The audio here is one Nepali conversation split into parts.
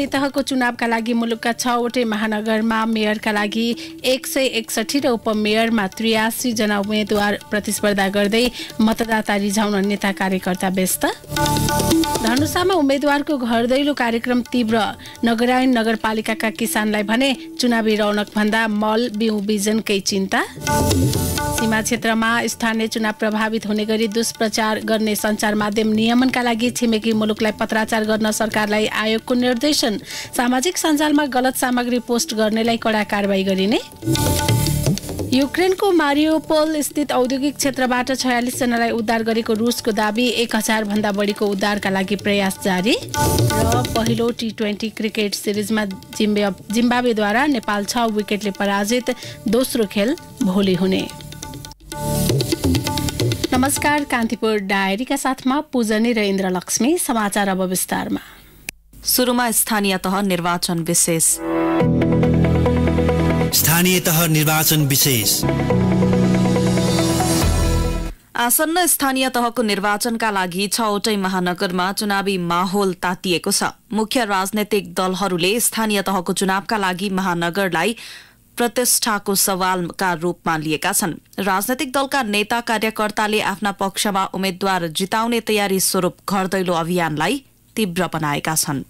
स्थानीय तहको चुनावका लागि मुलुकका छवटै महानगरमा मेयरका लागि एक सय एकसठी र उपमेयरमा त्रियासीजना उम्मेद्वार प्रतिस्पर्धा गर्दै मतदाता रिझाउन नेता कार्यकर्ता व्यस्त धनुषामा उम्मेद्वारको घर दैलो कार्यक्रम तीव्र नगरायण नगरपालिकाका किसानलाई भने चुनावी रौनक भन्दा मल बिउ बिजनकै चिन्ता सीमा क्षेत्रमा स्थानीय चुनाव प्रभावित हुने गरी दुष्प्रचार गर्ने सञ्चार माध्यम नियमनका लागि छिमेकी मुलुकलाई पत्राचार गर्न सरकारलाई आयोगको निर्देशन सामाजिक सञ्जालमा गलत सामग्री पोस्ट गर्नेलाई कडा कारवाही गरिने युक्रेनको मारियोपोल स्थित औद्योगिक क्षेत्रबाट छयालिसजनालाई उद्धार गरेको रुसको दावी एक हजार भन्दा बढीको उद्धारका लागि प्रयास जारी र पहिलो टी ट्वेन्टी क्रिकेट सिरिजमा जिम्बे जिम्बावेद्वारा नेपाल छ विकेटले पराजित दोस्रो खेल भोलि हुने नमस्कार कान्तिपुर डायरीका साथमा पूजनी र इन्द्रलक्ष्मी समाचार अब विस्तारमा सुरुमा स्थानीय तह निर्वाचन विशेष स्थानीय तह निर्वाचन विशेष आसन्न स्थानीय तहको निर्वाचनका लागि छवटै महानगरमा चुनावी माहौल तातिएको छ मुख्य राजनैतिक दलहरूले स्थानीय तहको चुनावका लागि महानगरलाई प्रतिष्ठाको सवालका रूपमा लिएका छन् राजनैतिक दलका नेता कार्यकर्ताले आफ्ना पक्षमा उम्मेद्वार जिताउने तयारी स्वरूप घर दैलो अभियानलाई तीव्र बनाएका छन्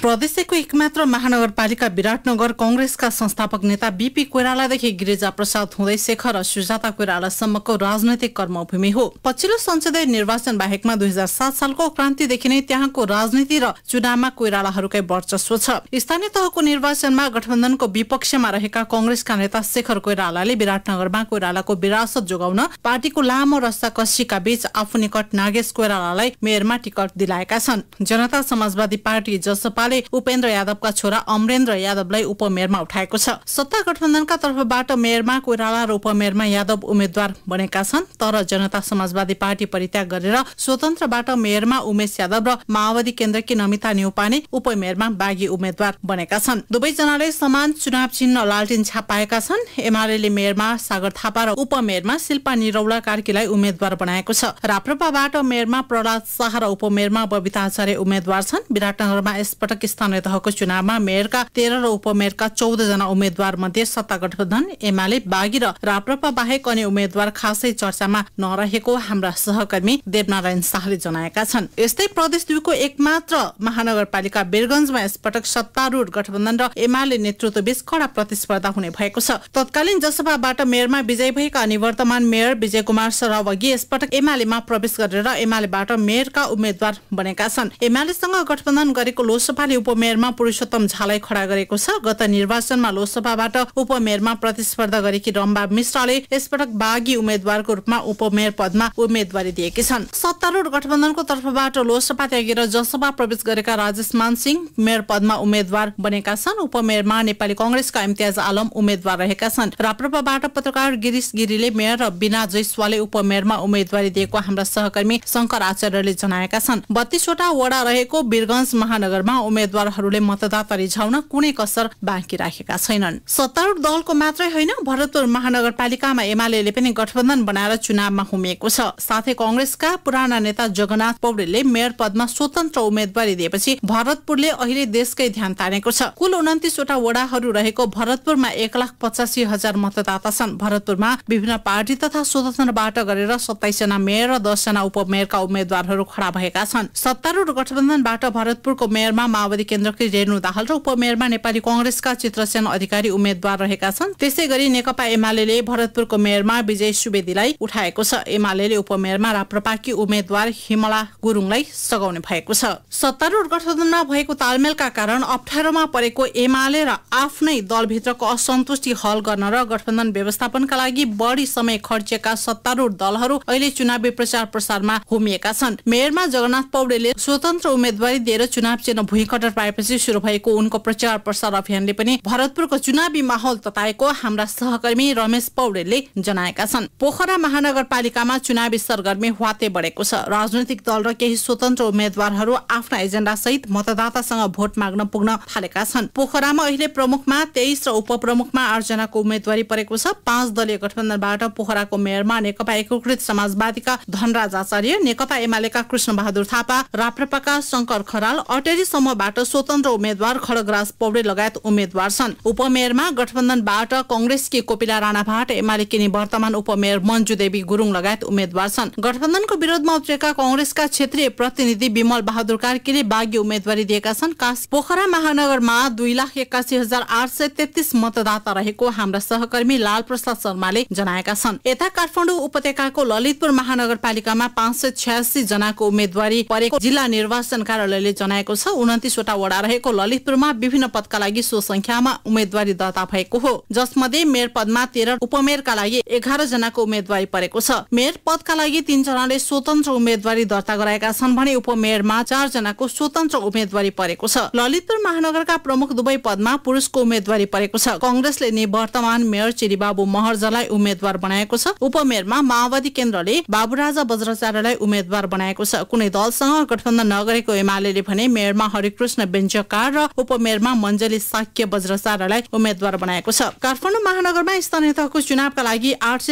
प्रदेशको एकमात्र महानगरपालिका विराटनगर कङ्ग्रेसका संस्थापक नेता बीपी कोइरालादेखि गिरिजा प्रसाद हुँदै शेखर र सुजाता कोइरालासम्मको राजनैतिक कर्मभूमि हो पछिल्लो संसदीय निर्वाचन बाहेकमा दुई हजार सात सालको क्रान्तिदेखि नै त्यहाँको राजनीति र चुनावमा कोइरालाहरूकै वर्चस्व छ स्थानीय तहको निर्वाचनमा गठबन्धनको विपक्षमा रहेका कङ्ग्रेसका नेता शेखर कोइरालाले विराटनगरमा कोइरालाको विरासत जोगाउन पार्टीको लामो रस्ताकसीका बीच आफू निकट नागेश कोइरालालाई मेयरमा टिकट दिलाएका छन् जनता समाजवादी पार्टी जस बसपाले उपेन्द्र यादवका छोरा अमरेन्द्र यादवलाई उपमेयरमा उठाएको छ सत्ता गठबन्धनका तर्फबाट मेयरमा कोइराला र उपमेयरमा यादव उम्मेद्वार बनेका छन् तर जनता समाजवादी पार्टी परित्याग गरेर स्वतन्त्रबाट मेयरमा उमेश यादव र माओवादी केन्द्रकी नमिता नेउपाने उपमेयरमा बागी उम्मेद्वार बनेका छन् दुवैजनाले समान चुनाव चिन्ह लालटिन छापाएका छन् एमाले मेयरमा सागर थापा र उपमेयरमा शिल्पा निरौला कार्कीलाई उम्मेद्वार बनाएको छ राप्रपाबाट मेयरमा प्रहलाद शाह र उपमेयरमा बबिता आचार्य उम्मेद्वार छन् विराटनगरमा एस यसपटक स्थानीय तहको चुनावमा मेयरका तेह्र र उपमेयरका जना उम्मेद्वार मध्ये सत्ता गठबन्धन एमाले बागी र राप्रपा बाहेक अन्य उम्मेद्वार खासै चर्चामा नरहेको हाम्रा सहकर्मी देवनारायण शाहले जनाएका छन् यस्तै प्रदेश दुईको एकमात्र महानगरपालिका बेरगंजमा यसपटक सत्तारूढ गठबन्धन र एमाले नेतृत्व नेतृत्वबीच कड़ा प्रतिस्पर्धा हुने भएको छ तत्कालीन जसपाबाट मेयरमा विजयी भएका अनि वर्तमान मेयर विजय कुमार सरावगी यसपटक एमालेमा प्रवेश गरेर एमालेबाट मेयरका उम्मेद्वार बनेका छन् एमालेसँग गठबन्धन गरेको लोस लोकसभाले उपमेयरमा पुरूषोत्तम झालाई खड़ा गरेको छ गत निर्वाचनमा लोकसभाबाट उपमेयरमा प्रतिस्पर्धा गरेकी रम्बा मिश्रले यसपटक बाघी उम्मेद्वारको रूपमा उपमेयर पदमा उम्मेद्वारी दिएकी छन् सत्तारूढ गठबन्धनको तर्फबाट लोकसभा त्यागेर जसपा प्रवेश गरेका राजेश मानसिंह मेयर पदमा उम्मेद्वार बनेका छन् उपमेयरमा नेपाली कंग्रेसका इम्तियाज आलम उम्मेद्वार रहेका छन् राप्रपाबाट पत्रकार गिरीश गिरीले मेयर र बिना जैसवाले उपमेयरमा उम्मेद्वारी दिएको हाम्रा सहकर्मी शङ्कर आचार्यले जनाएका छन् बत्तीसवटा वडा रहेको वीरगंज महानगरमा उम्मेद्वारहरूले मतदाता रिझाउन कुनै कसर बाँकी राखेका छैनन् सत्तारूढ दलको मात्रै होइन भरतपुर महानगरपालिकामा एमाले पनि गठबन्धन बनाएर चुनावमा हुमिएको छ साथै कंग्रेसका पुराना नेता जगन्नाथ पौडेलले मेयर पदमा स्वतन्त्र उम्मेद्वारी दिएपछि भरतपुरले अहिले देशकै ध्यान तानेको छ कुल उन्तिसवटा वडाहरू रहेको भरतपुरमा एक लाख पचासी हजार मतदाता छन् भरतपुरमा विभिन्न पार्टी तथा स्वतन्त्रबाट गरेर जना मेयर र दसजना उपमेयरका उम्मेद्वारहरू खड़ा भएका छन् सत्तारूढ गठबन्धनबाट भरतपुरको मेयरमा माओवादी केन्द्रकी रेणु दाहाल र उपमेयरमा नेपाली कंग्रेसका चित्रसेन अधिकारी उम्मेद्वार रहेका छन् त्यसै गरी नेकपा एमाले भरतपुरको मेयरमा विजय सुवेदीलाई उठाएको छ एमाले उपमेयरमा राप्रपाकी उम्मेद्वार हिमला गुरुङलाई सघाउने भएको छ सत्तारूढ़ गठबन्धनमा भएको तालमेलका कारण अप्ठ्यारोमा परेको एमाले र आफ्नै दलभित्रको असन्तुष्टि हल गर्न र गठबन्धन व्यवस्थापनका लागि बढी समय खर्चिएका सत्तारूढ़ दलहरू अहिले चुनावी प्रचार प्रसारमा होमिएका छन् मेयरमा जगन्नाथ पौडेले स्वतन्त्र उम्मेद्वारी दिएर चुनाव चिन्ह अभिकटर पाएपछि सुरु भएको उनको प्रचार प्रसार अभियानले पनि भरतपुरको चुनावी माहौल तताएको हाम्रा सहकर्मी रमेश पौडेलले जनाएका छन् पोखरा महानगरपालिकामा चुनावी सरगर्मी वाते बढेको छ राजनैतिक दल र केही स्वतन्त्र उम्मेद्वारहरू आफ्ना एजेन्डा सहित मतदातासँग भोट माग्न पुग्न थालेका छन् पोखरामा अहिले प्रमुखमा तेइस र उपप्रमुखमा आठजनाको उम्मेद्वारी परेको छ पाँच दलीय गठबन्धनबाट पोखराको मेयरमा नेकपा एकीकृत समाजवादीका धनराज आचार्य नेकपा एमालेका कृष्ण बहादुर थापा राप्रपाका शङ्कर खराल अटेरी समूह समूहबाट स्वतन्त्र उम्मेद्वार खड्गराज पौडेल लगायत उम्मेद्वार छन् उपमेयरमा गठबन्धनबाट कंग्रेसकी कोपिला राणाबाट एमाले किनी वर्तमान उपमेयर मन्जु देवी गुरुङ लगायत उम्मेद्वार छन् गठबन्धनको विरोधमा उत्रेका कंग्रेसका क्षेत्रीय प्रतिनिधि विमल बहादुर कार्कीले बाघी उम्मेद्वारी दिएका छन् पोखरा महानगरमा दुई लाख एक्कासी हजार आठ सय तेत्तिस मतदाता रहेको हाम्रा सहकर्मी लाल प्रसाद शर्माले जनाएका छन् यता काठमाडौँ उपत्यकाको ललितपुर महानगरपालिकामा पाँच सय छ्यासी जनाको उम्मेद्वारी परेको जिल्ला निर्वाचन कार्यालयले जनाएको छ टा वडा रहेको ललितपुरमा विभिन्न पदका लागि सो संख्यामा उम्मेद्वारी दर्ता भएको हो जसमध्ये मेयर पदमा तेह्र उपमेयरका लागि एघार जनाको उम्मेद्वारी परेको छ मेयर पदका लागि तीनजनाले स्वतन्त्र उम्मेद्वारी दर्ता गराएका छन् भने उपमेयरमा चार जनाको स्वतन्त्र उम्मेद्वारी परेको छ ललितपुर महानगरका प्रमुख दुवै पदमा पुरुषको उम्मेद्वारी परेको छ कंग्रेसले नि वर्तमान मेयर चिरीबाबु महर्जालाई उम्मेद्वार बनाएको छ उपमेयरमा माओवादी केन्द्रले बाबुराजा वज्राचार्यलाई उम्मेद्वार बनाएको छ कुनै दलसँग गठबन्धन नगरेको एमाले भने मेयरमा हरिकृष्ण बेन्जकार र उपमेयरमा मञ्जली साक्य वज्रसारालाई उम्मेद्वार बनाएको छ काठमाडौँ महानगरमा स्थानीय तहको चुनावका लागि आठ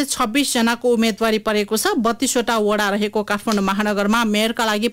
जनाको उम्मेद्वारी परेको छ बत्तीसवटा वडा रहेको काठमाडौँ महानगरमा मेयरका लागि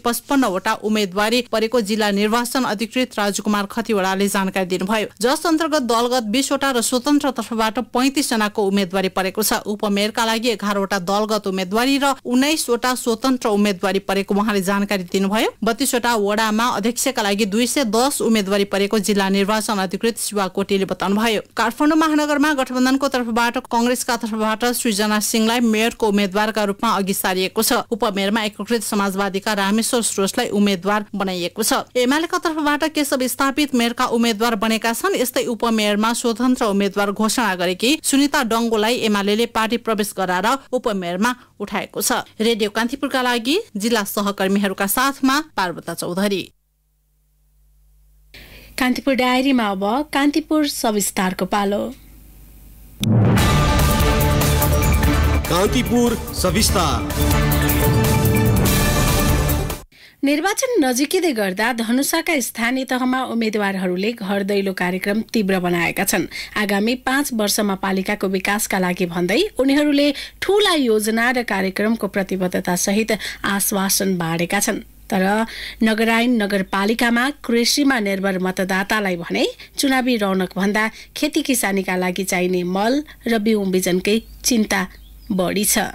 वटा उम्मेद्वारी परेको जिल्ला निर्वाचन अधिकृत राजकुमार खतिवड़ाले जानकारी दिनुभयो जस अन्तर्गत दलगत बिसवटा र स्वतन्त्र तर्फबाट पैतिस जनाको उम्मेद्वारी परेको छ उपमेयरका लागि एघारवटा दलगत उम्मेद्वारी र उन्नाइसवटा स्वतन्त्र उम्मेद्वारी परेको उहाँले जानकारी दिनुभयो बत्तीसवटा वडामा अध्यक्षका लागि लागि दुई सय दस उम्मेद्वारी परेको जिल्ला निर्वाचन अधिकृत शिवा बताउनु बताउनुभयो काठमाडौँ महानगरमा गठबन्धनको तर्फबाट कंग्रेसका तर्फबाट सृजना सिंहलाई मेयरको उम्मेद्वारका रूपमा अघि सारिएको छ उपमेयरमा एकीकृत समाजवादीका रामेश्वर श्रोषलाई उम्मेद्वार बनाइएको छ एमालेका तर्फबाट केशव स्थापित मेयरका उम्मेद्वार बनेका छन् यस्तै उपमेयरमा स्वतन्त्र उम्मेद्वार घोषणा गरेकी सुनिता डङ्गोलाई एमाले पार्टी प्रवेश गराएर उपमेयरमा उठाएको छ रेडियो कान्तिपुरका लागि जिल्ला सहकर्मीहरूका साथमा पार्वता चौधरी कान्तिपुर डायरीमा अब कान्तिपुर सविस्तारको पालो कान्तिपुर सविस्तार निर्वाचन नजिकिँदै गर्दा धनुषाका स्थानीय तहमा उम्मेद्वारहरूले घर दैलो कार्यक्रम तीव्र बनाएका छन् आगामी पाँच वर्षमा पालिकाको विकासका लागि भन्दै उनीहरूले ठूला योजना र कार्यक्रमको प्रतिबद्धतासहित आश्वासन बाँडेका छन् तर नगरायन नगरपालिकामा कृषिमा निर्भर मतदातालाई भने चुनावी भन्दा खेती किसानीका लागि चाहिने मल र बिउ बिजनकै चिन्ता बढी छ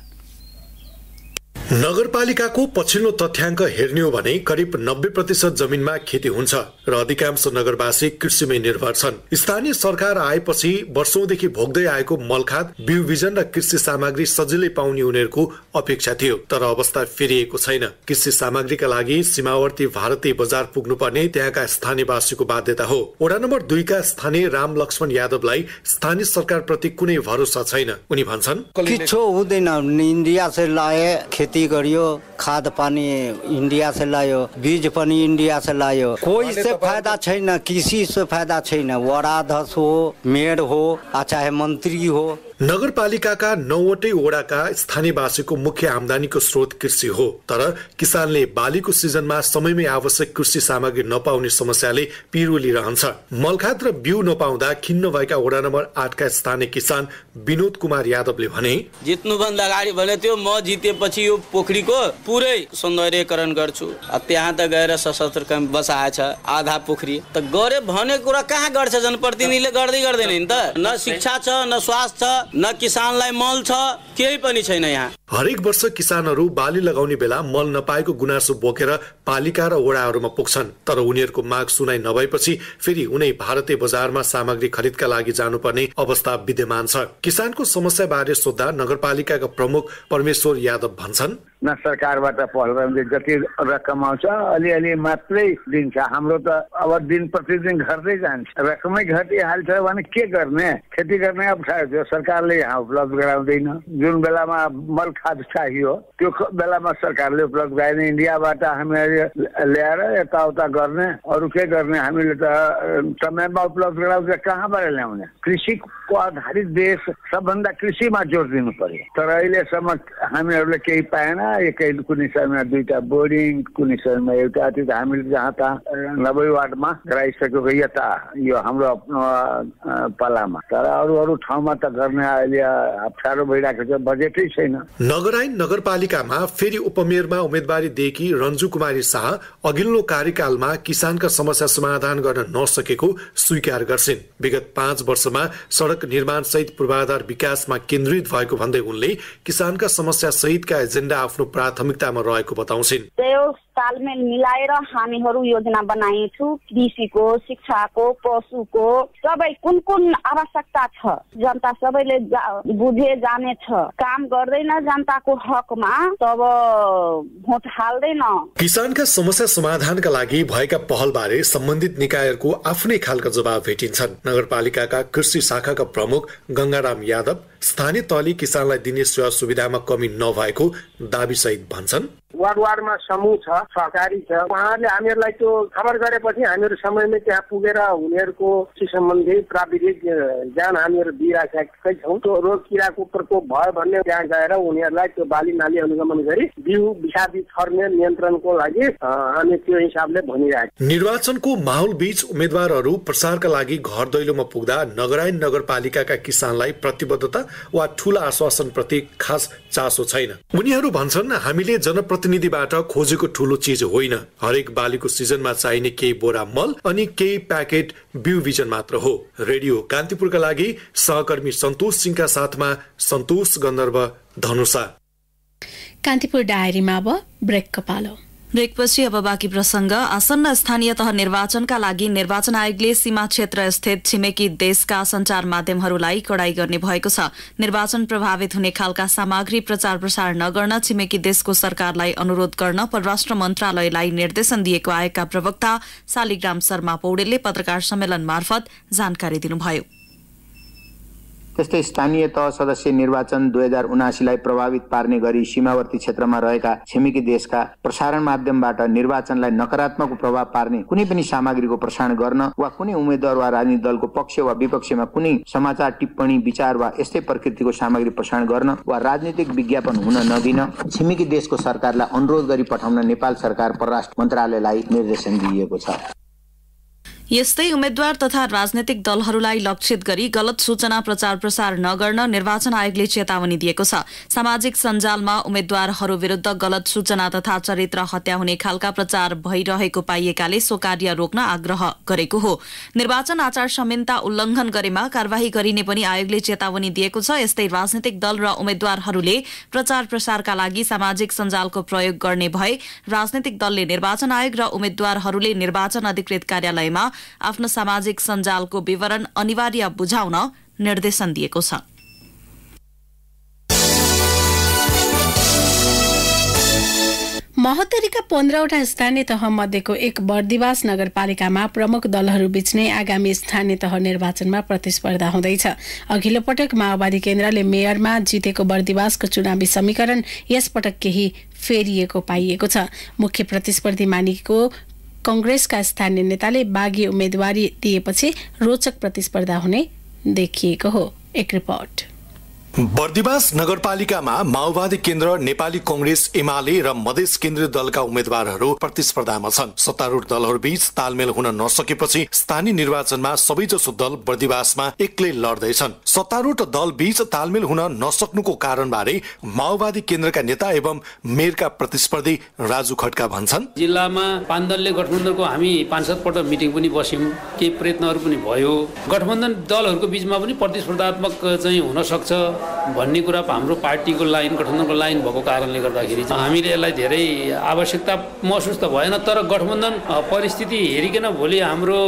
नगरपालिकाको पछिल्लो तथ्याङ्क हेर्ने हो भने करिब नब्बे प्रतिशत जमिनमा खेती हुन्छ र अधिकांश नगरवासी कृषिमै निर्भर छन् स्थानीय सरकार आएपछि वर्षौंदेखि भोग्दै आएको मलखाद बिउ बिजन र कृषि सामग्री सजिलै पाउने उनीहरूको अपेक्षा थियो तर अवस्था फेरिएको छैन कृषि सामग्रीका लागि सीमावर्ती भारतीय बजार पुग्नुपर्ने त्यहाँका स्थानीयवासीको बाध्यता हो वडा नम्बर दुईका स्थानीय राम लक्ष्मण यादवलाई स्थानीय सरकारप्रति कुनै भरोसा छैन उनी भन्छन् हुँदैन इन्डिया से लायो खेती गरियो खाद पानी इन्डिया से लायो बीज पनि इन्डिया से लायो कोही से फाइदा छैन कृषि से फाइदा छैन वडा धस हो मेड हो चाहे मन्त्री हो नगरपालिकाका नौवटै वडाका स्थानीयवासीको मुख्य आमदानीको स्रोत कृषि हो तर किसानले बालीको सिजनमा समयमै आवश्यक कृषि सामग्री नपाउने समस्याले रहन्छ मलखात र बिउ नपाउँदा खिन्न भएका वडा नम्बर आठका स्थानीय किसान विनोद कुमार यादवले भने जित्नुभन्दा अगाडि भने त्यो म जितेपछि यो पोखरीको पुरै सौन्दर्यकरण गर्छु त्यहाँ त गएर सशस्त्र काम बसाएछ आधा पोखरी त गरे भने कुरा कहाँ गर्छ जनप्रतिनिधिले गर्दै गर्दैन नि त न शिक्षा छ न स्वास्थ्य छ न किसानलाई मल छ केही पनि छैन यहाँ हरेक वर्ष किसानहरू बाली लगाउने बेला मल नपाएको गुनासो बोकेर पालिका र वडाहरूमा पुग्छन् तर उनीहरूको माग सुनाइ नभएपछि फेरि उनै भारतीय बजारमा सामग्री खरिदका लागि जानुपर्ने अवस्था विद्यमान छ किसानको समस्या बारे सोद्धा नगरपालिकाका प्रमुख परमेश्वर यादव भन्छन् न सरकारबाट पहलहरूले जति रकम आउँछ अलिअलि मात्रै दिन्छ हाम्रो त अब दिन प्रतिदिन घट्दै जान्छ रकमै घटिहाल्छ भने के गर्ने खेती गर्ने अप्ठ्यारो थियो सरकारले यहाँ उपलब्ध गराउँदैन जुन बेलामा मल खाद चाहियो त्यो बेलामा सरकारले उपलब्ध गराइने इन्डियाबाट हामीहरू ल्याएर यताउता गर्ने अरू के गर्ने हामीले त समयमा उपलब्ध गराउँछ कहाँबाट ल्याउने कृषिको आधारित देश सबभन्दा कृषिमा जोड दिनु पर्यो तर अहिलेसम्म हामीहरूले केही पाएन एकै कुनै समयमा दुईवटा बोर्डिङ कुनै समयमा एउटा त्यो त हामीले जहाँ त नब्बे वार्डमा गराइसकेको यता यो हाम्रो आफ्नो पालामा तर अरू अरू ठाउँमा त गर्ने अहिले अप्ठ्यारो भइरहेको छ बजेटै छैन नगरायन नगरपालिकामा फेरि उपमेयरमा उम्मेदवारी दिएकी रन्जु कुमारी शाह अघिल्लो कार्यकालमा किसानका समस्या समाधान गर्न नसकेको स्वीकार गर्छिन् विगत पाँच वर्षमा सड़क निर्माण सहित पूर्वाधार विकासमा केन्द्रित भएको भन्दै उनले किसानका समस्या सहितका एजेन्डा आफ्नो प्राथमिकतामा रहेको बताउँछिन् तालमेल मिलाएर हामीहरू योजना बनाएछु कृषिको शिक्षाको पशुको सबै कुन कुन आवश्यकता छ जनता सबैले जा, बुझे जानेछ काम गर्दैन जनताको हकमा तब भोट हाल्दैन किसानका समस्या समाधानका लागि भएका पहल बारे सम्बन्धित निकायहरूको आफ्नै खालका जवाब भेटिन्छन् नगरपालिकाका कृषि शाखाका प्रमुख गङ्गाराम यादव स्थानीय तहले किसानलाई दिने सेवा सुविधामा कमी नभएको दावी सहित भन्छन् वार्ड वार्डमा समूह छ सहकारी छ उहाँहरूले हामीहरूलाई त्यो खबर गरेपछि हामीहरू समयमै त्यहाँ पुगेर उनीहरूको सम्बन्धी प्राविधिक ज्ञान हामीहरू दिइराखेकै छौँ त्यो रोग किराको प्रकोप भयो भन्ने त्यहाँ गएर उनीहरूलाई त्यो बाली नाली अनुगमन गरी बिउ विषादी छर्ने नियन्त्रणको लागि हामी त्यो हिसाबले भनिरहेको निर्वाचनको माहौल बीच उम्मेद्वारहरू प्रचारका लागि घर दैलोमा पुग्दा नगरायन नगरपालिकाका किसानलाई प्रतिबद्धता वा ठूला आश्वासनप्रति खास चासो छैन उनीहरू भन्छन् हामीले जनप्रतिनिधिबाट खोजेको ठुलो चिज होइन हरेक बालीको सिजनमा चाहिने केही बोरा मल अनि केही प्याकेट बिउ बिजन मात्र हो रेडियो कान्तिपुरका लागि सहकर्मी सन्तोष सिंहका साथमा सन्तोष गन्धर्व धनुषा कान्तिपुर डायरीमा अब ब्रेक कपालो ब्रेकपछि अब बाँकी प्रसङ्ग आसन्न स्थानीय तह निर्वाचनका लागि निर्वाचन आयोगले सीमा क्षेत्र स्थित छिमेकी देशका संचार माध्यमहरूलाई कडाई गर्ने भएको छ निर्वाचन प्रभावित हुने खालका सामग्री प्रचार प्रसार नगर्न छिमेकी देशको सरकारलाई अनुरोध गर्न परराष्ट्र मन्त्रालयलाई निर्देशन दिएको आयोगका प्रवक्ता शालिग्राम शर्मा पौडेलले पत्रकार सम्मेलन मार्फत जानकारी दिनुभयो त्यस्तै स्थानीय तह सदस्य निर्वाचन दुई हजार उनासीलाई प्रभावित पार्ने गरी सीमावर्ती क्षेत्रमा रहेका छिमेकी देशका प्रसारण माध्यमबाट निर्वाचनलाई नकारात्मक प्रभाव पार्ने कुनै पनि सामग्रीको प्रसारण गर्न वा कुनै उम्मेद्वार वा राजनीतिक दलको पक्ष वा विपक्षमा कुनै समाचार टिप्पणी विचार वा यस्तै प्रकृतिको सामग्री प्रसारण गर्न वा राजनीतिक विज्ञापन हुन नदिन छिमेकी देशको सरकारलाई अनुरोध गरी पठाउन नेपाल सरकार परराष्ट्र मन्त्रालयलाई निर्देशन दिइएको छ यस्तै उम्मेद्वार तथा राजनैतिक दलहरूलाई लक्षित गरी गलत सूचना प्रचार प्रसार नगर्न निर्वाचन आयोगले चेतावनी दिएको छ सामाजिक सञ्जालमा उम्मेद्वारहरू विरूद्ध गलत सूचना तथा चरित्र हत्या हुने खालका प्रचार भइरहेको पाइएकाले सो कार्य रोक्न आग्रह गरेको हो निर्वाचन आचार संहिता उल्लंघन गरेमा कार्यवाही गरिने पनि आयोगले चेतावनी दिएको छ यस्तै राजनैतिक दल र उम्मेद्वारहरूले प्रचार प्रसारका लागि सामाजिक सञ्जालको प्रयोग गर्ने भए राजनैतिक दलले निर्वाचन आयोग र उम्मेद्वारहरूले निर्वाचन अधिकृत कार्यालयमा आफ्नो सामाजिक सञ्जालको विवरण अनिवार्य बुझाउन निर्देशन दिएको छ महोत्तरीका पन्ध्रवटा स्थानीय तह मध्येको एक बर्दिवास नगरपालिकामा प्रमुख बीच नै आगामी स्थानीय तह निर्वाचनमा प्रतिस्पर्धा हुँदैछ अघिल्लो पटक माओवादी केन्द्रले मेयरमा जितेको बर्दिवासको चुनावी समीकरण यसपटक केही फेरिएको पाइएको छ मुख्य प्रतिस्पर्धी मानिएको कंग्रेसका स्थानीय नेताले बाघी उम्मेद्वारी दिएपछि रोचक प्रतिस्पर्धा हुने देखिएको हो एक रिपोर्ट बर्दिवास नगरपालिकामा माओवादी केन्द्र नेपाली कंग्रेस एमाले र मधेस केन्द्रीय दलका उम्मेद्वारहरू प्रतिस्पर्धामा छन् सत्तारूढ बीच तालमेल हुन नसकेपछि स्थानीय निर्वाचनमा सबैजसो दल बर्दिवासमा एक्लै लड्दैछन् सत्तारूढ बीच तालमेल हुन नसक्नुको कारणबारे माओवादी केन्द्रका नेता एवं मेयरका प्रतिस्पर्धी राजु खड्का भन्छन् जिल्लामा पाँच दलले गठबन्धनको हामी पाँच सातपल्ट मिटिङ पनि बस्यौँ केही प्रयत्नहरू पनि भयो गठबन्धन दलहरूको बिचमा पनि प्रतिस्पर्धात्मक चाहिँ हुन सक्छ भन्ने कुरा हाम्रो पार्टीको लाइन गठबन्धनको लाइन भएको कारणले गर्दाखेरि हामीले यसलाई धेरै आवश्यकता महसुस त भएन तर गठबन्धन परिस्थिति हेरिकन भोलि हाम्रो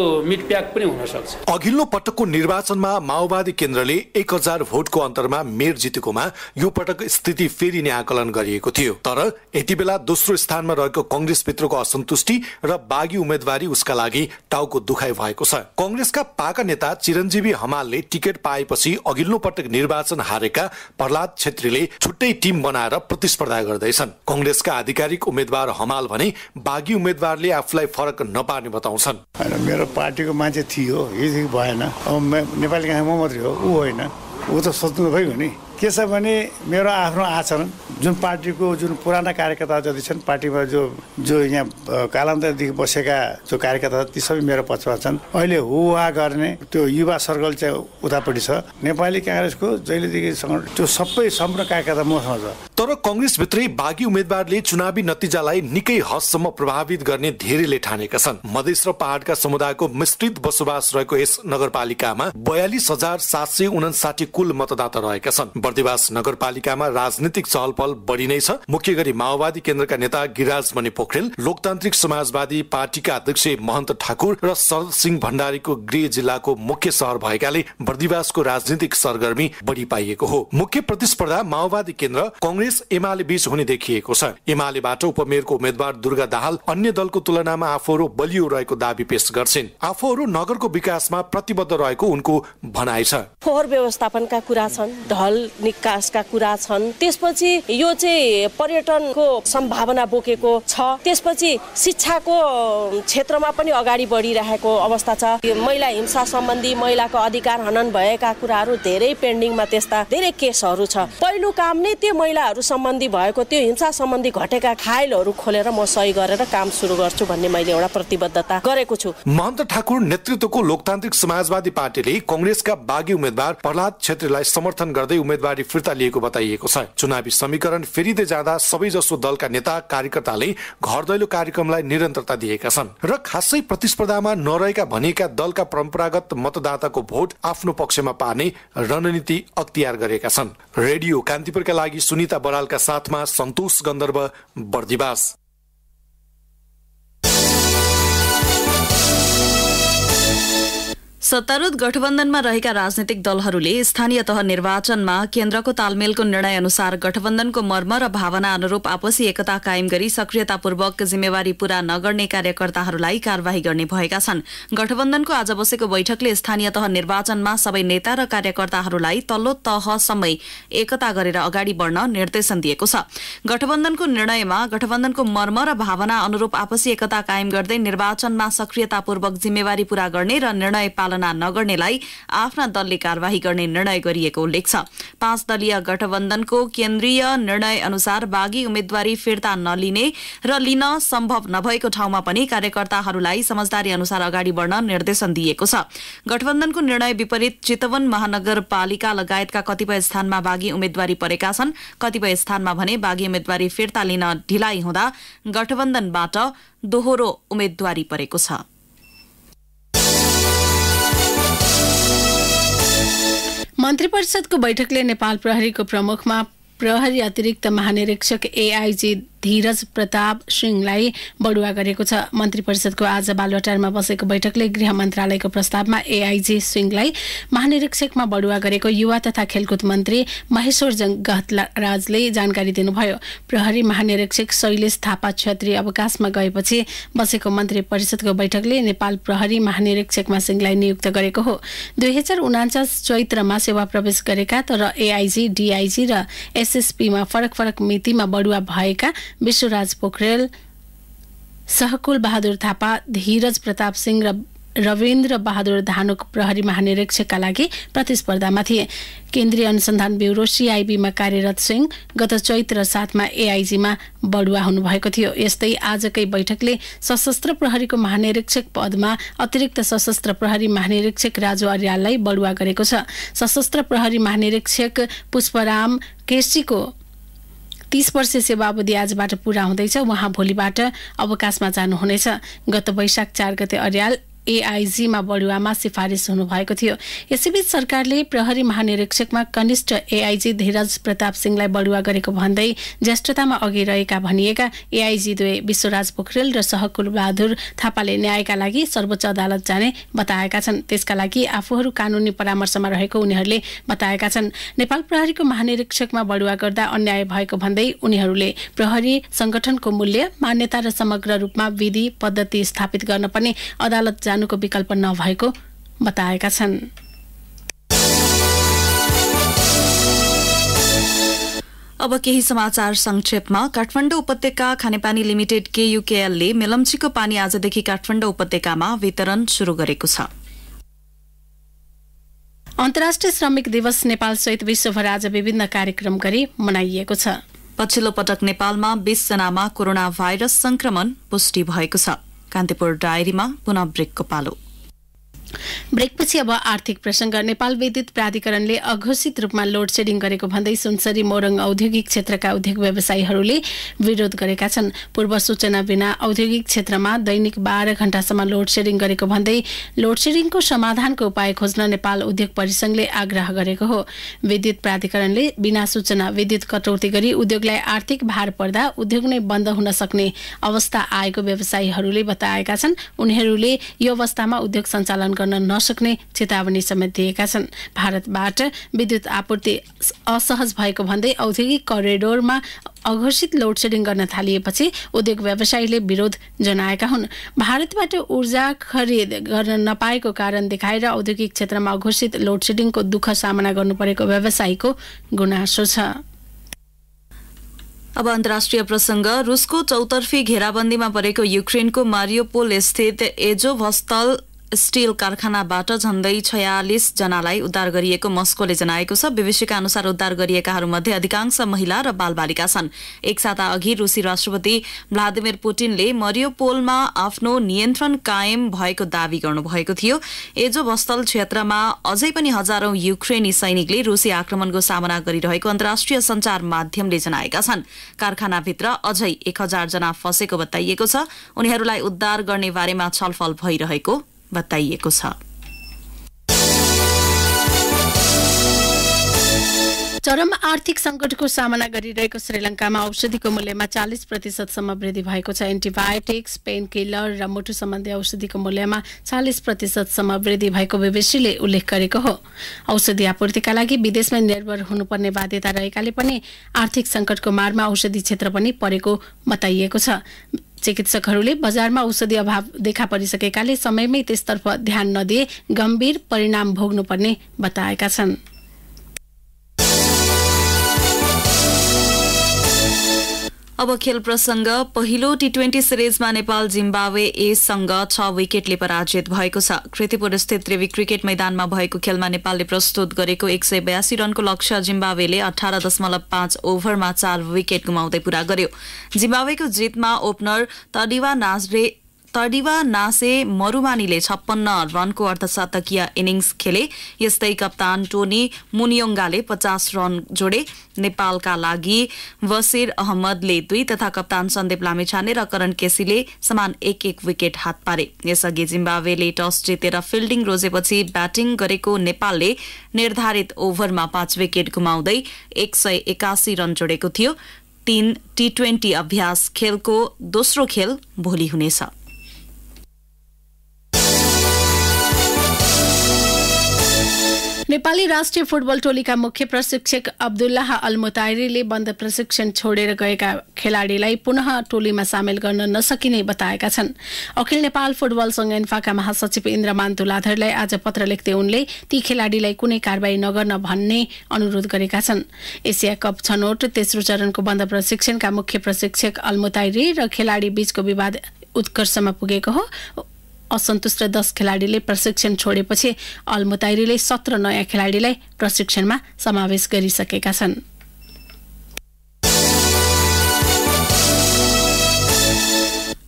प्याक पनि हुन सक्छ अघिल्लो पटकको निर्वाचनमा माओवादी केन्द्रले एक हजार भोटको अन्तरमा मेयर जितेकोमा यो पटक स्थिति फेरि नै आकलन गरिएको थियो तर यति बेला दोस्रो स्थानमा रहेको कङ्ग्रेसभित्रको असन्तुष्टि र बागी उम्मेद्वारी उसका लागि टाउको दुखाइ भएको छ कङ्ग्रेसका पाका नेता चिरञ्जीवी हमालले टिकट पाएपछि अघिल्लो पटक निर्वाचन हार पारेका प्रहलाद छेत्रीले छुट्टै टिम बनाएर प्रतिस्पर्धा गर्दैछन् कङ्ग्रेसका आधिकारिक उम्मेद्वार हमाल भने बाघी उम्मेद्वारले आफूलाई फरक नपार्ने बताउँछन् मेरो पार्टीको मान्छे थियो भएन नेपाली मात्रै हो ऊ होइन ऊ त सोच्नु भयो नि के छ भने मेरो आफ्नो आचरण जुन पार्टीको जुन पुराना कार्यकर्ता जति छन् पार्टीमा जो जो यहाँ कालान्तरदेखि बसेका जो कार्यकर्ता ती सबै मेरो पक्षमा छन् अहिले हुवा गर्ने त्यो युवा सर्कल चाहिँ उतापट्टि छ नेपाली काङ्ग्रेसको जहिलेदेखि त्यो सबै सम्पूर्ण कार्यकर्ता मसँग छ तर कङ्ग्रेसभित्रै बाघी उम्मेद्वारले चुनावी नतिजालाई निकै हदसम्म प्रभावित गर्ने धेरैले ठानेका छन् मधेस र पहाड़का समुदायको मिश्रित बसोबास रहेको यस नगरपालिकामा बयालिस हजार सात सय उनासाठी कुल मतदाता रहेका छन् सर्दिवास नगरपालिकामा राजनीतिक चहलपहल बढी नै छ मुख्य गरी माओवादी केन्द्रका नेता गिराजमणि पोखरेल लोकतान्त्रिक समाजवादी पार्टीका अध्यक्ष महन्त ठाकुर र शरद सिंह भण्डारीको गृह जिल्लाको मुख्य सहर भएकाले बर्दिवासको राजनीतिक सरगर्मी बढी पाइएको हो मुख्य प्रतिस्पर्धा माओवादी केन्द्र कंग्रेस एमाले बीच हुने देखिएको छ एमालेबाट उपमेयरको उम्मेद्वार दुर्गा दाहाल अन्य दलको तुलनामा आफूहरू बलियो रहेको दावी पेश गर्छिन् आफूहरू नगरको विकासमा प्रतिबद्ध रहेको उनको भनाइ छ फोहोर व्यवस्थापनका कुरा छन् ढल निकासका कुरा छन् त्यसपछि यो चाहिँ पर्यटनको सम्भावना बोकेको छ त्यसपछि शिक्षाको क्षेत्रमा पनि अगाडि बढिरहेको अवस्था छ महिला हिंसा सम्बन्धी महिलाको अधिकार हनन भएका कुराहरू धेरै पेन्डिङमा त्यस्ता धेरै केसहरू छ पहिलो काम नै त्यो महिलाहरू सम्बन्धी भएको त्यो हिंसा सम्बन्धी घटेका खाइलहरू खोलेर म सही गरेर काम सुरु गर्छु भन्ने मैले एउटा प्रतिबद्धता गरेको छु महन्त ठाकुर नेतृत्वको लोकतान्त्रिक समाजवादी पार्टीले कङ्ग्रेसका बागी उम्मेद्वार प्रहलाद छेत्रीलाई समर्थन गर्दै उम्मेद्वार उम्मेद्वारी फिर्ता लिएको बताइएको छ चुनावी समीकरण फेरिँदै जाँदा सबैजसो दलका नेता कार्यकर्ताले घर दैलो कार्यक्रमलाई निरन्तरता दिएका छन् र खासै प्रतिस्पर्धामा नरहेका भनिएका दलका परम्परागत मतदाताको भोट आफ्नो पक्षमा पार्ने रणनीति अख्तियार गरेका छन् रेडियो कान्तिपुरका लागि सुनिता बरालका साथमा सन्तोष गन्धर्व बर्दिवास सत्तारूढ़ गठबन्धनमा रहेका राजनैतिक दलहरूले स्थानीय तह निर्वाचनमा केन्द्रको तालमेलको निर्णय अनुसार गठबन्धनको मर्म र भावना अनुरूप आपसी एकता कायम गरी सक्रियतापूर्वक जिम्मेवारी पूरा नगर्ने कार्यकर्ताहरूलाई कार्यवाही गर्ने भएका छन् गठबन्धनको आज बसेको बैठकले स्थानीय तह निर्वाचनमा सबै नेता र कार्यकर्ताहरूलाई तल्लो तहसम्मै एकता गरेर अगाडि बढ्न निर्देशन दिएको छ गठबन्धनको निर्णयमा गठबन्धनको मर्म र भावना अनुरूप आपसी एकता कायम गर्दै निर्वाचनमा सक्रियतापूर्वक जिम्मेवारी पूरा गर्ने र निर्णय पालना नगर्नेलाई आफ्ना दलले कार्यवाही गर्ने निर्णय गरिएको उल्लेख छ पाँच दलीय गठबन्धनको केन्द्रीय निर्णय अनुसार बागी उम्मेद्वारी फिर्ता नलिने र लिन सम्भव नभएको ठाउँमा पनि कार्यकर्ताहरूलाई समझदारी अनुसार अगाडि बढ्न निर्देशन दिएको छ गठबन्धनको निर्णय विपरीत चितवन महानगरपालिका लगायतका कतिपय स्थानमा बाघी उम्मेद्वारी परेका छन् कतिपय स्थानमा भने बाघी उम्मेद्वारी फिर्ता लिन ढिलाइ हुँदा गठबन्धनबाट दोहोरो उम्मेद्वारी परेको छ मन्त्री परिषदको बैठकले नेपाल प्रहरीको प्रमुखमा प्रहरी अतिरिक्त महानिरीक्षक एआइजी धीरज प्रताप सिंहलाई बढुवा गरेको छ मन्त्री परिषदको आज बालुवाटारमा बसेको बैठकले गृह मन्त्रालयको प्रस्तावमा एआइजी सिंहलाई महानिरीक्षकमा बढुवा गरेको युवा तथा खेलकुद मन्त्री महेश्वर गहतराजले जानकारी दिनुभयो प्रहरी महानिरीक्षक शैलेश थापा छेत्री अवकाशमा गएपछि बसेको मन्त्री परिषदको बैठकले नेपाल प्रहरी महानिरीक्षकमा सिंहलाई नियुक्त गरेको हो दुई हजार चैत्रमा सेवा प्रवेश गरेका तर एआइजी डिआइजी र एसएसपीमा फरक फरक मितिमा बढुवा भएका विश्वराज पोखरेल सहकुल बहादुर थापा धीरज प्रताप सिंह र रविन्द्र बहादुर धानुक प्रहरी महानिरीक्षकका लागि प्रतिस्पर्धामा थिए केन्द्रीय अनुसन्धान ब्युरो सिआइबीमा कार्यरत सिंह गत चैत्र सातमा एआइजीमा बढुवा हुनुभएको थियो यस्तै आजकै बैठकले सशस्त्र प्रहरीको महानिरीक्षक पदमा अतिरिक्त सशस्त्र प्रहरी महानिरीक्षक राजु अर्याललाई बढुवा गरेको छ सशस्त्र प्रहरी महानिरीक्षक पुष्पराम केसीको तीस वर्ष सेवा अवधि आजबाट पूरा हुँदैछ उहाँ भोलिबाट अवकाशमा जानुहुनेछ गत वैशाख चार गते अर्याल एआइजीमा बलुवामा सिफारिस हुनुभएको थियो यसैबीच सरकारले प्रहरी महानिरीक्षकमा कनिष्ठ एआइजी धीरज प्रताप सिंहलाई बढुवा गरेको भन्दै ज्येष्ठतामा अघि रहेका भनिएका एआइजी द्वे विश्वराज पोखरेल र सहकुलबहादुर थापाले न्यायका लागि सर्वोच्च अदालत जाने बताएका छन् त्यसका लागि आफूहरू कानूनी परामर्शमा रहेको उनीहरूले बताएका छन् नेपाल प्रहरीको महानिरीक्षकमा बढुवा गर्दा अन्याय भएको भन्दै उनीहरूले प्रहरी संगठनको मूल्य मान्यता र समग्र रूपमा विधि पद्धति स्थापित गर्न पनि अदालत जानुको विकल्प नभएको बताएका छन् अब केही समाचार संक्षेपमा काठमाडौँ उपत्यका खानेपानी लिमिटेड केयुकेएलले मेलम्चीको पानी आजदेखि काठमाडौँ उपत्यकामा वितरण शुरू गरेको छ अन्तर्राष्ट्रिय श्रमिक दिवस नेपाल सहित विश्वभर आज विभिन्न कार्यक्रम गरी मनाइएको छ पछिल्लो पटक नेपालमा बीसजनामा कोरोना भाइरस संक्रमण पुष्टि भएको छ कान्तिपुर डायरीमा पुनः ब्रेकको पालो ब्रेकपछि अब आर्थिक प्रसङ्ग नेपाल विद्युत प्राधिकरणले अघोषित रूपमा लोड सेडिङ गरेको भन्दै सुनसरी मोरङ औद्योगिक क्षेत्रका उद्योग व्यवसायीहरूले विरोध गरेका छन् पूर्व सूचना बिना औद्योगिक क्षेत्रमा दैनिक बाह्र घण्टासम्म लोड सेडिङ गरेको भन्दै लोड सेडिङको समाधानको उपाय खोज्न नेपाल उद्योग परिसंघले आग्रह गरेको हो विद्युत प्राधिकरणले बिना सूचना विद्युत कटौती गरी उद्योगलाई आर्थिक भार पर्दा उद्योग नै बन्द हुन सक्ने अवस्था आएको व्यवसायीहरूले बताएका छन् उनीहरूले यो अवस्थामा उद्योग सञ्चालन उत्पादन गर्न नसक्ने चेतावनी समेत दिएका छन् भारतबाट विद्युत आपूर्ति असहज भएको भन्दै औद्योगिक करिडोरमा अघोषित लोड सेडिङ गर्न थालिएपछि उद्योग व्यवसायीले विरोध जनाएका हुन् भारतबाट ऊर्जा खरिद गर्न नपाएको कारण देखाएर औद्योगिक क्षेत्रमा अघोषित लोड सेडिङको दुःख सामना गर्नु परेको व्यवसायीको गुनासो छ अब अन्तर्राष्ट्रिय प्रसङ्ग रुसको चौतर्फी घेराबन्दीमा परेको युक्रेनको मारियोपोल स्थित एजोभस्तल स्टील कारखानाबाट झण्डै छयालिस जनालाई उद्धार गरिएको मस्कोले जनाएको छ विवेशीका अनुसार उद्धार गरिएकाहरूमध्ये अधिकांश महिला र बालबालिका छन् एक साता अघि रुसी राष्ट्रपति भ्लादिमिर पुटिनले मरियोपोलमा आफ्नो नियन्त्रण कायम भएको दावी गर्नुभएको थियो एजो बस्तल क्षेत्रमा अझै पनि हजारौं युक्रेनी सैनिकले रुसी आक्रमणको सामना गरिरहेको अन्तर्राष्ट्रिय संचार माध्यमले जनाएका छन् कारखानाभित्र अझै एक हजार जना फसेको बताइएको छ उनीहरूलाई उद्धार गर्ने बारेमा छलफल भइरहेको बताइएको छ चरम आर्थिक सङ्कटको सामना गरिरहेको श्रीलङ्कामा औषधिको मूल्यमा चालिस प्रतिशतसम्म वृद्धि भएको छ एन्टिबायोटिक्स पेन किलर र मुटु सम्बन्धी औषधिको मूल्यमा चालिस प्रतिशतसम्म वृद्धि भएको बिबिसीले उल्लेख गरेको हो औषधि आपूर्तिका लागि विदेशमै निर्भर हुनुपर्ने बाध्यता रहेकाले पनि आर्थिक सङ्कटको मारमा औषधि क्षेत्र पनि परेको बताइएको छ चिकित्सकहरूले बजारमा औषधि अभाव देखा परिसकेकाले समयमै त्यसतर्फ ध्यान नदिए गम्भीर परिणाम भोग्नुपर्ने बताएका छन् अब खेल प्रसंग पहिलो टी ट्वेन्टी सिरिजमा नेपाल जिम्बावे एसँग छ विकेटले पराजित भएको छ कृतिपुर स्थित त्रिवी क्रिकेट मैदानमा भएको खेलमा नेपालले प्रस्तुत गरेको एक सय बयासी रनको लक्ष्य जिम्बावेले अठार दशमलव पाँच ओभरमा चार विकेट गुमाउँदै पूरा गर्यो जिम्बावेको जितमा ओपनर तडिवा नाजले तडिवा नासे मरुमानीले छप्पन्न रनको अर्धशतकीय इनिङ्स खेले यस्तै कप्तान टोनी मुनियोङ्गाले पचास रन जोडे नेपालका लागि वसिर अहमदले दुई तथा कप्तान सन्दीप लामिछाने र करण केसीले समान एक एक विकेट हात पारे यसअघि जिम्बावेले टस जितेर फिल्डिङ रोजेपछि ब्याटिङ गरेको नेपालले निर्धारित ओभरमा पाँच विकेट गुमाउँदै एक सय एकासी रन जोडेको थियो तीन टी ट्वेन्टी अभ्यास खेलको दोस्रो खेल भोलि हुनेछ नेपाली राष्ट्रिय फुटबल टोलीका मुख्य प्रशिक्षक अब्दुल्लाह अल बन्द प्रशिक्षण छोडेर गएका खेलाडीलाई पुनः टोलीमा सामेल गर्न नसकिने बताएका छन् अखिल नेपाल फुटबल सङ्घ एन्फाका महासचिव इन्द्रमान तुलाधरलाई आज पत्र लेख्दै उनले ती खेलाडीलाई कुनै कारवाही नगर्न भन्ने अनुरोध गरेका छन् एसिया कप छनौट तेस्रो चरणको बन्द प्रशिक्षणका मुख्य प्रशिक्षक अल र खेलाडी बीचको विवाद उत्कर्षमा पुगेको हो असन्तुष्ट दस खेलाडीले प्रशिक्षण छोडेपछि अल्मुताइरीले सत्र नयाँ खेलाडीलाई प्रशिक्षणमा समावेश गरिसकेका छन्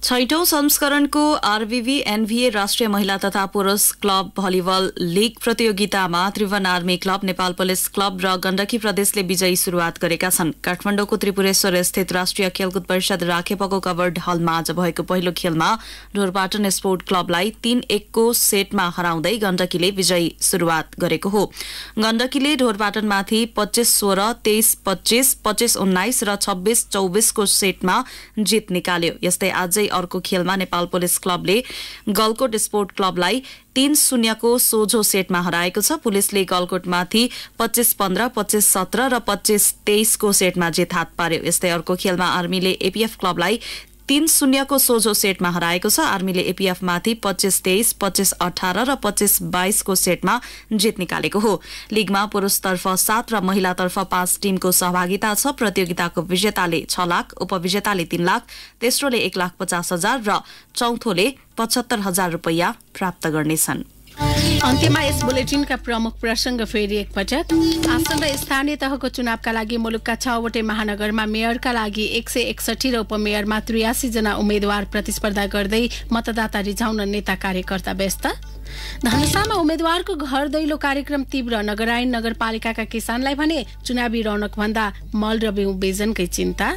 छैटौं संस्करणको आरबीबी एनभीए राष्ट्रिय महिला तथा पुरूष क्लब भलिबल लीग प्रतियोगितामा Tribhuvan army club Nepal police club र गण्डकी प्रदेशले विजयी शुरूआत गरेका छन् काठमाडौँको त्रिपुरेश्वर स्थित राष्ट्रिय खेलकुद परिषद राखेपको कवर्ड हलमा आज भएको पहिलो खेलमा ढोरपाटन स्पोर्ट क्लबलाई तीन एकको सेटमा हराउँदै गण्डकीले विजयी शुरूआत गरेको हो गण्डकीले ढोरपाटनमाथि पच्चिस सोह्र तेइस पच्चिस पच्चिस उन्नाइस र छब्बीस चौबिसको सेटमा जित निकाल्यो यस्तै आजै अर्को खेलमा नेपाल पुलिस क्लबले गलकोट स्पोर्ट क्लबलाई तीन शून्यको सोझो सेटमा हराएको छ पुलिसले गलकोटमाथि पच्चिस पन्ध्र पच्चिस सत्र र पच्चिस तेइसको सेटमा जित हात पार्यो यस्तै अर्को खेलमा आर्मीले एपीएफ क्लबलाई तीन शून्यको सोझो सेटमा हराएको छ आर्मीले एपीएफमाथि पच्चिस तेइस पच्चिस अठार र पच्चिस बाइसको सेटमा जित निकालेको हो लीगमा पुरूषतर्फ सात र महिलातर्फ पाँच टीमको सहभागिता छ प्रतियोगिताको विजेताले छ लाख उपविजेताले तीन लाख तेस्रोले एक लाख पचास हजार र चौथोले पचहत्तर हजार रुपियाँ प्राप्त गर्नेछन् अन्त्यमा यस बुलेटिनका प्रमुख प्रसङ्ग फेरि एकपटक आसन स्थानीय तहको चुनावका लागि मुलुकका छवटै महानगरमा मेयरका लागि एक सय एकसठी र उपमेयरमा जना उम्मेद्वार प्रतिस्पर्धा गर्दै मतदाता रिझाउन नेता कार्यकर्ता व्यस्त धनुषामा उम्मेद्वारको घर दैलो कार्यक्रम तीव्र नगरायण नगरपालिकाका किसानलाई भने चुनावी रौनक भन्दा मल र बिउ बेजनकै चिन्ता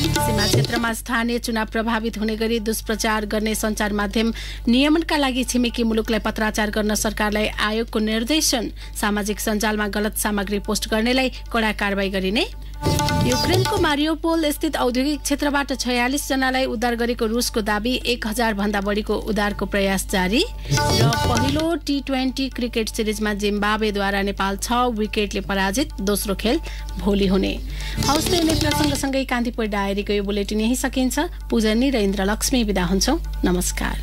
सीमा क्षेत्रमा स्थानीय चुनाव प्रभावित हुने गरी दुष्प्रचार गर्ने सञ्चार माध्यम नियमनका लागि छिमेकी मुलुकलाई पत्राचार गर्न सरकारलाई आयोगको निर्देशन सामाजिक सञ्जालमा गलत सामग्री पोस्ट गर्नेलाई कडा कारवाही गरिने युक्रेनको मारियोपोल स्थित औद्योगिक क्षेत्रबाट छयालिस जनालाई उद्धार गरेको रुसको दावी एक हजार भन्दा बढीको उद्धारको प्रयास जारी र पहिलो टी ट्वेन्टी क्रिकेट सिरिजमा जिम्बावेद्वारा नेपाल छ विकेटले पराजित दोस्रो खेल भोलि हुने हौस् सँगसँगै कान्तिपुर डाय सायरीको यो बुलेटिन यही सकिन्छ पूजनी र इन्द्रलक्ष्मी विदा हुन्छौँ नमस्कार